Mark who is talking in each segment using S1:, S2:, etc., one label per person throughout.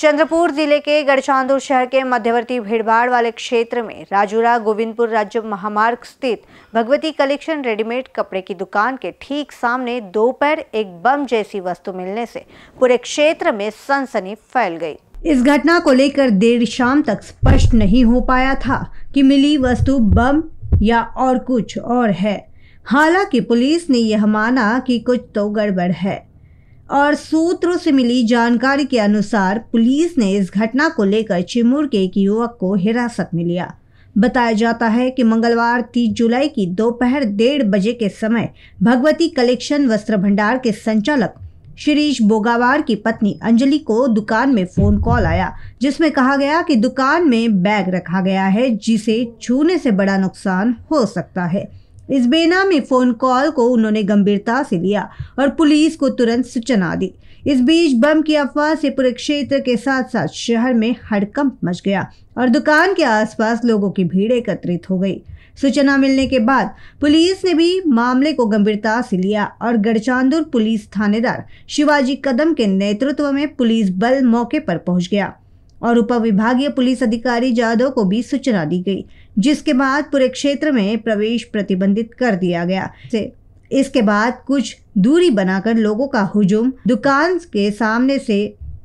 S1: चंद्रपुर जिले के गढ़चांदूर शहर के मध्यवर्ती भीड़भाड़ वाले क्षेत्र में राजूरा गोविंदपुर राज्य महामार्ग स्थित भगवती कलेक्शन रेडीमेड कपड़े की दुकान के ठीक सामने दोपहर एक बम जैसी वस्तु मिलने से पूरे क्षेत्र में सनसनी फैल गई इस घटना को लेकर देर शाम तक स्पष्ट नहीं हो पाया था कि मिली वस्तु बम या और कुछ और है हालांकि पुलिस ने यह माना कि कुछ तो गड़बड़ है और सूत्रों से मिली जानकारी के अनुसार पुलिस ने इस घटना को लेकर चिमूर के एक युवक को हिरासत में लिया बताया जाता है कि मंगलवार 30 जुलाई की दोपहर डेढ़ बजे के समय भगवती कलेक्शन वस्त्र भंडार के संचालक शिरीष बोगावार की पत्नी अंजलि को दुकान में फोन कॉल आया जिसमें कहा गया कि दुकान में बैग रखा गया है जिसे छूने से बड़ा नुकसान हो सकता है इस बेना में फ़ोन कॉल को उन्होंने गंभीरता से लिया और पुलिस को तुरंत सूचना दी इस बीच बम की अफवाह से पूरे क्षेत्र के साथ साथ शहर में हड़कंप मच गया और दुकान के आसपास लोगों की भीड़ एकत्रित हो गई सूचना मिलने के बाद पुलिस ने भी मामले को गंभीरता से लिया और गढ़चांदुर पुलिस थानेदार शिवाजी कदम के नेतृत्व में पुलिस बल मौके पर पहुंच गया और उपविभागीय पुलिस अधिकारी जाधव को भी सूचना दी गई जिसके बाद पूरे क्षेत्र में प्रवेश प्रतिबंधित कर दिया गया इसके बाद कुछ दूरी बनाकर लोगों का हुजूम दुकान के सामने से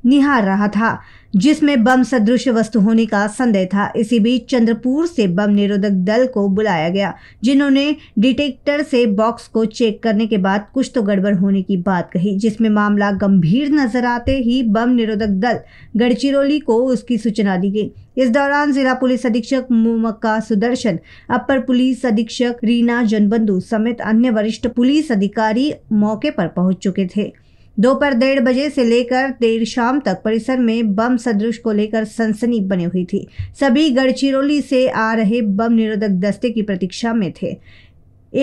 S1: निहार रहा था जिसमें बम सदृश वस्तु होने का संदेह था इसी बीच चंद्रपुर से बम निरोधक दल को बुलाया गया जिन्होंने डिटेक्टर से बॉक्स को चेक करने के बाद कुछ तो गड़बड़ होने की बात कही जिसमें मामला गंभीर नजर आते ही बम निरोधक दल गढ़चिरौली को उसकी सूचना दी गई इस दौरान जिला पुलिस अधीक्षक मुमक्का सुदर्शन अपर पुलिस अधीक्षक रीना जनबंधु समेत अन्य वरिष्ठ पुलिस अधिकारी मौके पर पहुंच चुके थे दोपहर डेढ़ बजे से लेकर देर शाम तक परिसर में बम सदृश को लेकर सनसनी बनी हुई थी सभी गढ़चिरौली से आ रहे बम निरोधक दस्ते की प्रतीक्षा में थे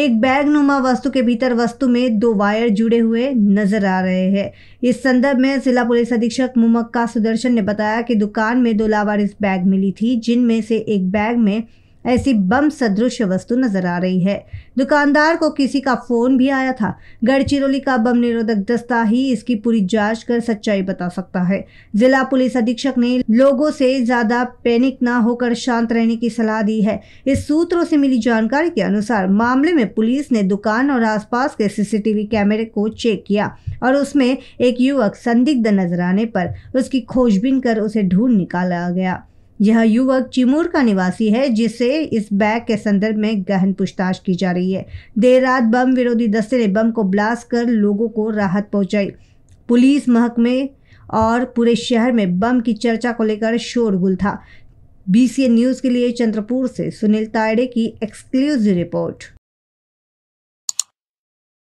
S1: एक बैग नुमा वस्तु के भीतर वस्तु में दो वायर जुड़े हुए नजर आ रहे हैं इस संदर्भ में जिला पुलिस अधीक्षक मुमक्का सुदर्शन ने बताया कि दुकान में दो लावारिस बैग मिली थी जिनमें से एक बैग में ऐसी बम सदृश वस्तु नजर आ रही है दुकानदार को किसी का फोन भी आया था गढ़चिरौली का बम निरोधक दस्ता ही इसकी पूरी जांच कर सच्चाई बता सकता है जिला पुलिस अधीक्षक ने लोगों से ज्यादा पैनिक ना होकर शांत रहने की सलाह दी है इस सूत्रों से मिली जानकारी के अनुसार मामले में पुलिस ने दुकान और आसपास के सीसीटीवी कैमरे को चेक किया और उसमें एक युवक संदिग्ध नजर आने पर उसकी खोजबीन कर उसे ढूंढ निकाला गया यह युवक चिमूर का निवासी है जिसे इस बैग के संदर्भ में गहन पूछताछ की जा रही है देर रात बम विरोधी दस्ते ने बम को ब्लास्ट कर लोगों को राहत पहुंचाई पुलिस महकमे और पूरे शहर में बम की चर्चा को लेकर शोरगुल था बीसीएन न्यूज़ के लिए चंद्रपुर से सुनील तायड़े की एक्सक्लूसिव रिपोर्ट